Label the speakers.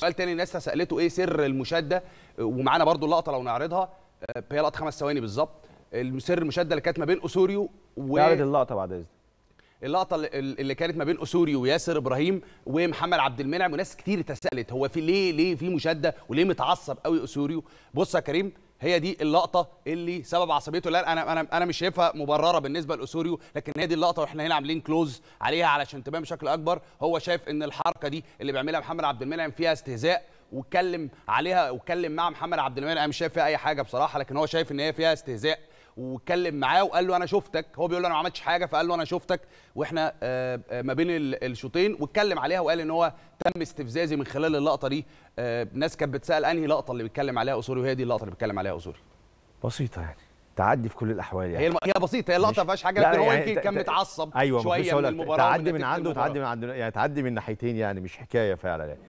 Speaker 1: سؤال تاني الناس سالته ايه سر المشاده ومعانا برضو اللقطه لو نعرضها آه، هي لقطه خمس ثواني بالظبط السر المشاده اللي كانت ما بين اسوريو و نعرض اللقطه بعد اذنك اللقطه اللي كانت ما بين اسوريو وياسر ابراهيم ومحمد عبد المنعم وناس كتير تسألت هو في ليه ليه في مشاده وليه متعصب قوي اسوريو بص يا كريم هي دي اللقطه اللي سبب عصبيته لا انا انا انا مش شايفها مبرره بالنسبه لاسوريو لكن هي دي اللقطه واحنا هنا عاملين كلوز عليها علشان تبان بشكل اكبر هو شايف ان الحركه دي اللي بيعملها محمد عبد المنعم فيها استهزاء واتكلم عليها واتكلم مع محمد عبد المنعم مش شايف فيها اي حاجه بصراحه لكن هو شايف ان هي فيها استهزاء واتكلم معاه وقال له انا شفتك هو بيقول له انا ما عملتش حاجه فقال له انا شفتك واحنا آه، آه، ما بين الشوطين واتكلم عليها وقال ان هو تم استفزازي من خلال اللقطه دي آه، ناس كانت بتسال انهي لقطه اللي بيتكلم عليها اسوري وهي دي اللقطه اللي بيتكلم عليها اسوري بسيطه يعني تعدي في كل الاحوال يعني هي الم... هي بسيطه هي اللقطه ما فيهاش حاجه لكن هو يعني يمكن كان متعصب ايوه شويه من المباراه تعدي من عنده وتعدي من عنده يعني تعدي من ناحيتين يعني مش حكايه فعلا يعني